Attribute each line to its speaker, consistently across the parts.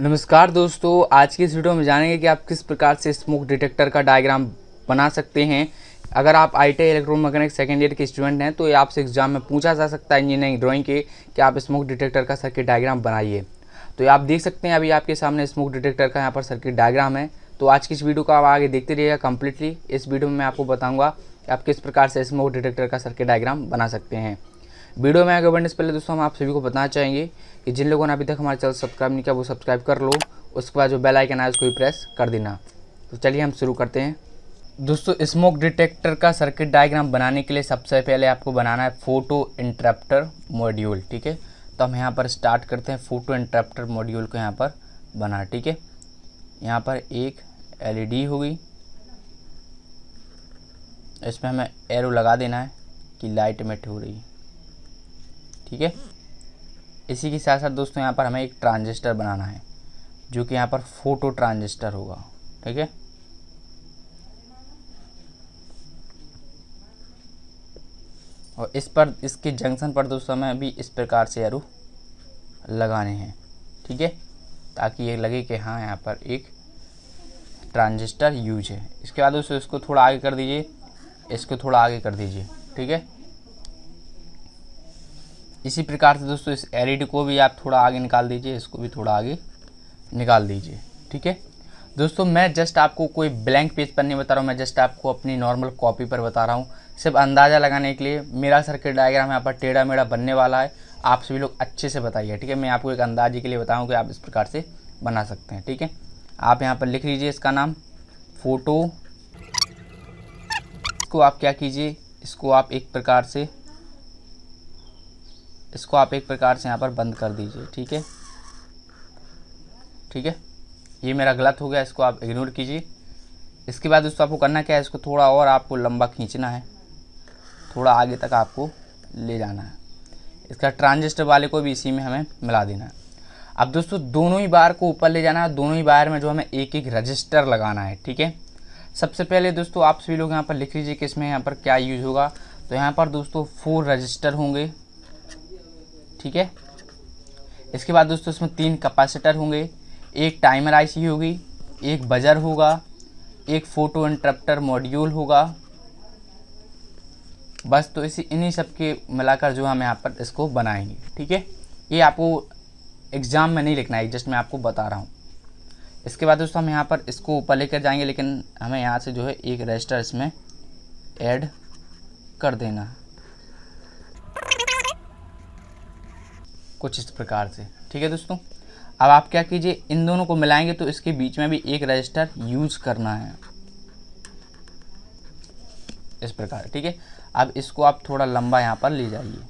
Speaker 1: नमस्कार दोस्तों आज की इस वीडियो में जानेंगे कि आप किस प्रकार से स्मोक डिटेक्टर का डायग्राम बना सकते हैं अगर आप I T mechanic second year के स्टूडेंट हैं तो ये आपसे एग्जाम में पूछा जा सकता है इंजीनियरिंग ड्राइंग के कि आप स्मोक डिटेक्टर का सर्किट डायग्राम बनाइए तो आप देख सकते हैं अभी आपके सामने स्मोक डिटेक्टर का यहाँ पर सर्किट डायग्राम है तो आज की इस वीडियो को आप आगे देखते रहिएगा कम्प्लीटली इस वीडियो में मैं आपको बताऊँगा कि आप किस प्रकार से स्मोक डिटेक्टर का सर्किट डायग्राम बना सकते हैं वीडियो में आगे बढ़ने से पहले दोस्तों हम आप सभी को बताना चाहेंगे कि जिन लोगों ने अभी तक हमारे चैनल सब्सक्राइब नहीं किया वो सब्सक्राइब कर लो उसके बाद जो बेल आइकन है उसको भी प्रेस कर देना तो चलिए हम शुरू करते हैं दोस्तों स्मोक डिटेक्टर का सर्किट डायग्राम बनाने के लिए सबसे पहले आपको बनाना है फ़ोटो इंटरप्टर मॉड्यूल ठीक है तो हम यहाँ पर स्टार्ट करते हैं फ़ोटो इंटरप्टर मॉड्यूल को यहाँ पर बना ठीक है यहाँ पर एक एलईडी होगी इसमें हमें एरो लगा देना है कि लाइट में हो रही है ठीक है इसी के साथ साथ दोस्तों यहाँ पर हमें एक ट्रांजिस्टर बनाना है जो कि यहाँ पर फोटो ट्रांजिस्टर होगा ठीक है और इस पर इसके जंक्शन पर दोस्तों हमें अभी इस प्रकार से यारू लगाने हैं ठीक है ताकि ये लगे कि हाँ यहाँ पर एक ट्रांजिस्टर यूज है इसके बाद दोस्तों इसको थोड़ा आगे कर दीजिए इसको थोड़ा आगे कर दीजिए ठीक है इसी प्रकार से दोस्तों इस एल e को भी आप थोड़ा आगे निकाल दीजिए इसको भी थोड़ा आगे निकाल दीजिए ठीक है दोस्तों मैं जस्ट आपको कोई ब्लैंक पेज पर नहीं बता रहा हूँ मैं जस्ट आपको अपनी नॉर्मल कॉपी पर बता रहा हूँ सिर्फ अंदाज़ा लगाने के लिए मेरा सर्किट डायग्राम यहाँ पर टेढ़ा मेढ़ा बनने वाला है आप सभी लोग अच्छे से बताइए ठीक है मैं आपको एक अंदाजे के लिए बताऊँ कि आप इस प्रकार से बना सकते हैं ठीक है आप यहाँ पर लिख लीजिए इसका नाम फ़ोटो इसको आप क्या कीजिए इसको आप एक प्रकार से इसको आप एक प्रकार से यहाँ पर बंद कर दीजिए ठीक है ठीक है ये मेरा गलत हो गया इसको आप इग्नोर कीजिए इसके बाद दोस्तों आपको करना क्या है इसको थोड़ा और आपको लंबा खींचना है थोड़ा आगे तक आपको ले जाना है इसका ट्रांजिस्टर वाले को भी इसी में हमें मिला देना है अब दोस्तों दोनों ही बार को ऊपर ले जाना है दोनों ही बार में जो हमें एक एक रजिस्टर लगाना है ठीक है सबसे पहले दोस्तों आप सभी लोग यहाँ पर लिख लीजिए कि इसमें यहाँ पर क्या यूज़ होगा तो यहाँ पर दोस्तों फोर रजिस्टर होंगे ठीक है इसके बाद दोस्तों इसमें तीन कैपेसिटर होंगे एक टाइमर आईसी होगी एक बजर होगा एक फ़ोटो इंटरप्टर मॉड्यूल होगा बस तो इसी इन्हीं सब के मिलाकर जो हम यहाँ पर इसको बनाएंगे ठीक है ये आपको एग्ज़ाम में नहीं लिखना है जस्ट मैं आपको बता रहा हूँ इसके बाद दोस्तों हम यहाँ पर इसको ऊपर लेकर जाएंगे लेकिन हमें यहाँ से जो है एक रजिस्टर इसमें ऐड कर देना कुछ इस प्रकार से ठीक है दोस्तों अब आप क्या कीजिए इन दोनों को मिलाएंगे तो इसके बीच में भी एक रजिस्टर यूज करना है इस प्रकार ठीक है अब इसको आप थोड़ा लंबा यहाँ पर ले जाइए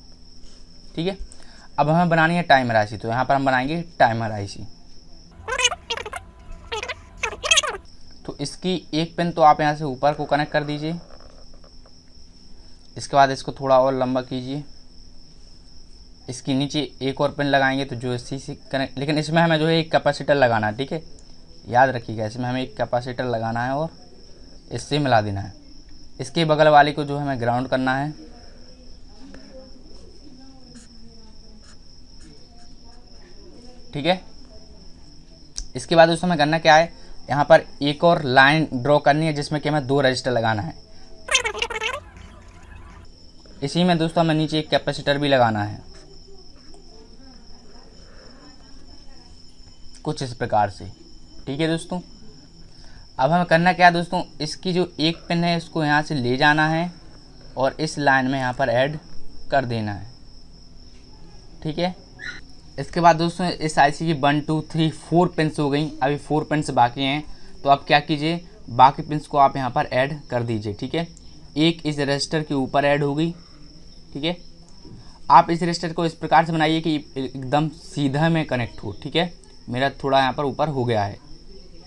Speaker 1: ठीक है अब हमें बनानी है टाइमर आईसी तो यहाँ पर हम बनाएंगे टाइमर आईसी तो इसकी एक पिन तो आप यहाँ से ऊपर को कनेक्ट कर दीजिए इसके बाद इसको थोड़ा और लंबा कीजिए इसके नीचे एक और पिन लगाएंगे तो जो सी सी कनेक्ट लेकिन इसमें हमें जो है एक कैपेसिटर लगाना है ठीक है याद रखिएगा इसमें हमें एक कैपेसिटर लगाना है और इससे मिला देना है इसके बगल वाले को जो हमें ग्राउंड करना है ठीक है इसके बाद उस समय करना क्या है यहाँ पर एक और लाइन ड्रॉ करनी है जिसमें कि हमें दो रजिस्टर लगाना है इसी में दोस्तों हमें नीचे एक कैपेसिटर भी लगाना है कुछ इस प्रकार से ठीक है दोस्तों अब हमें करना क्या है दोस्तों इसकी जो एक पिन है इसको यहाँ से ले जाना है और इस लाइन में यहाँ पर ऐड कर देना है ठीक है इसके बाद दोस्तों इस आईसी की one two three four pins हो गई अभी फोर पिनस बाकी हैं तो आप क्या कीजिए बाकी पिंस को आप यहाँ पर ऐड कर दीजिए ठीक है एक इस रजिस्टर के ऊपर ऐड होगी ठीक है आप इस रजिस्टर को इस प्रकार से बनाइए कि एकदम सीधा में कनेक्ट हो ठीक है मेरा थोड़ा यहाँ पर ऊपर हो गया है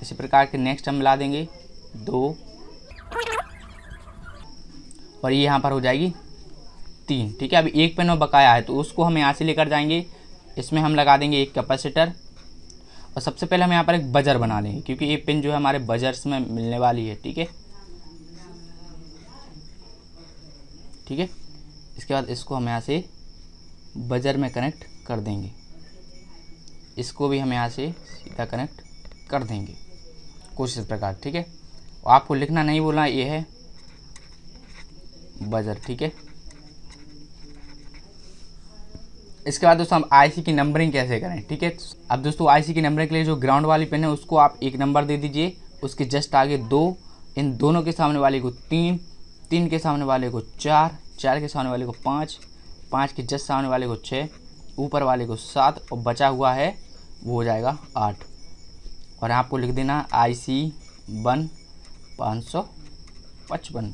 Speaker 1: इसी प्रकार के नेक्स्ट हम मिला देंगे दो और ये यहाँ पर हो जाएगी तीन ठीक है अभी एक पेन और बकाया है तो उसको हम यहाँ से लेकर जाएंगे इसमें हम लगा देंगे एक कैपेसिटर और सबसे पहले हम यहाँ पर एक बजर बना लेंगे क्योंकि ये पेन जो है हमारे बजर्स में मिलने वाली है ठीक है ठीक है इसके बाद इसको हम यहाँ से बजर में कनेक्ट कर देंगे इसको भी हम यहाँ से सीधा कनेक्ट कर देंगे कुछ इस प्रकार ठीक है आपको लिखना नहीं बोलना ये है बजर ठीक है इसके बाद दोस्तों हम आईसी की नंबरिंग कैसे करें ठीक है अब दोस्तों आईसी की नंबरिंग के लिए जो ग्राउंड वाली पेन है उसको आप एक नंबर दे दीजिए उसके जस्ट आगे दो इन दोनों के सामने वाले को तीन तीन के सामने वाले को चार चार के सामने वाले को पाँच पाँच के जस्ट सामने वाले को छः ऊपर वाले को सात और बचा हुआ है वो हो जाएगा आठ और आपको लिख देना आई सी वन पाँच सौ पचपन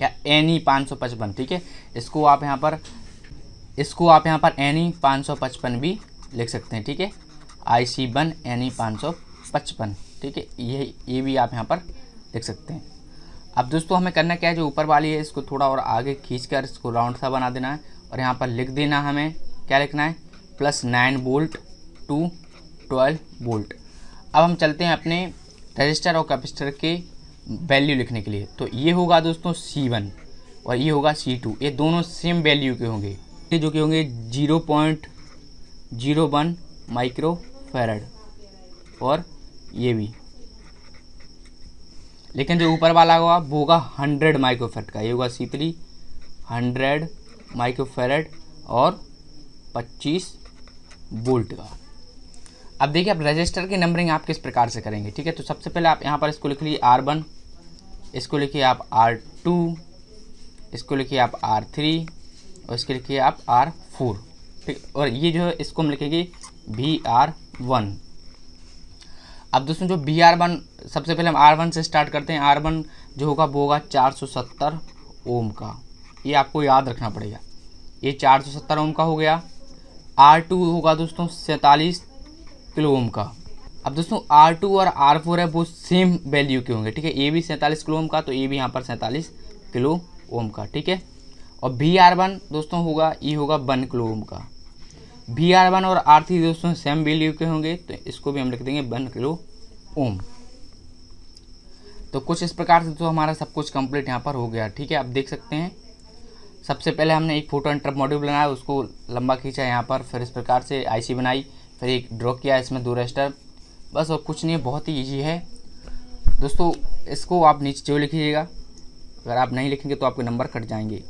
Speaker 1: या एनी e पाँच सौ पचपन ठीक है इसको आप यहाँ पर इसको आप यहाँ पर एनी e पाँच सौ पचपन भी लिख सकते हैं ठीक है I C one N E e पाँच सौ पचपन ठीक है ये ये भी आप यहाँ पर लिख सकते हैं अब दोस्तों हमें करना क्या है जो ऊपर वाली है इसको थोड़ा और आगे खींच कर इसको राउंड सा बना देना है और यहाँ पर लिख देना हमें क्या लिखना है plus nine volt to twelve volt अब हम चलते हैं अपने रजिस्टर और कैपेसिटर के वैल्यू लिखने के लिए तो ये होगा दोस्तों सी वन और ये होगा सी टू ये दोनों सेम वैल्यू के होंगे ये जो कि होंगे zero point zero one micro farad और ये भी लेकिन जो ऊपर वाला होगा वो होगा हंड्रेड फेरड का ये होगा सी थ्री हंड्रेड फेरड और पच्चीस वोल्ट का अब देखिए आप रजिस्टर की नंबरिंग आप किस प्रकार से करेंगे ठीक है तो सबसे पहले आप यहाँ पर इसको लिख लीजिए आर वन इसको लिखिए आप आर टू इसको लिखिए आप आर थ्री और इसके लिखिए आप आर फोर ठीक और ये जो है इसको हम लिखेंगे वी आर वन अब दोस्तों जो बी आर वन सबसे पहले हम आर वन से स्टार्ट करते हैं आर वन जो होगा वो होगा चार सौ सत्तर ओम का ये आपको याद रखना पड़ेगा ये चार सौ सत्तर ओम का हो गया आर टू होगा दोस्तों सैंतालीस किलो ओम का अब दोस्तों R2 और R4 है वो सेम वैल्यू के होंगे ठीक है ए भी सैंतालीस किलो ओम का तो ए भी यहाँ पर सैंतालीस किलो ओम का ठीक है और वी आर वन दोस्तों होगा ई e होगा वन किलो ओम का वी आर वन और आर थ्री दोस्तों सेम वैल्यू के होंगे तो इसको भी हम लिख देंगे वन किलो ओम तो कुछ इस प्रकार से तो हमारा सब कुछ कंप्लीट यहाँ पर हो गया ठीक है आप देख सकते हैं सबसे पहले हमने एक फोटो एंट्रप मॉड्यूल बनाया उसको लंबा खींचा यहाँ पर फिर इस प्रकार से आईसी बनाई फिर एक ड्रॉ किया इसमें दो रजिस्टर बस और कुछ नहीं बहुत ही ईजी है दोस्तों इसको आप नीचे जो लिखिएगा अगर आप नहीं लिखेंगे तो आपके नंबर कट जाएंगे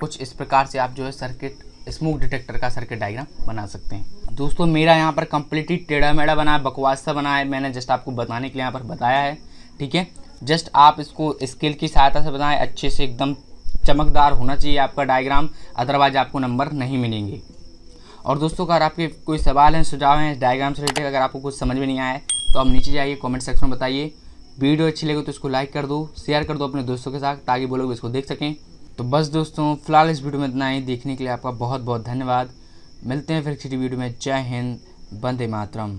Speaker 1: कुछ इस प्रकार से आप जो है सर्किट स्मोक डिटेक्टर का सर्किट डायग्राम बना सकते हैं दोस्तों मेरा यहाँ पर कम्प्लीटली टेढ़ा मेढ़ा बना है बकवास सा बना है मैंने जस्ट आपको बताने के लिए यहाँ पर बताया है ठीक है जस्ट आप इसको स्केल की सहायता से बनाएं अच्छे से एकदम चमकदार होना चाहिए आपका डायग्राम अदरवाइज आपको नंबर नहीं मिलेंगे और दोस्तों अगर आपके कोई सवाल हैं सुझाव हैं डायग्राम से रिलेटेड अगर आपको कुछ समझ में नहीं आए तो आप नीचे जाइए कमेंट सेक्शन में बताइए वीडियो अच्छी लगे तो इसको लाइक कर दो शेयर कर दो अपने दोस्तों के साथ ताकि वो लोग इसको देख सकें तो बस दोस्तों फिलहाल इस वीडियो में इतना ही देखने के लिए आपका बहुत बहुत धन्यवाद मिलते हैं फिर किसी वीडियो में जय हिंद वंदे मातरम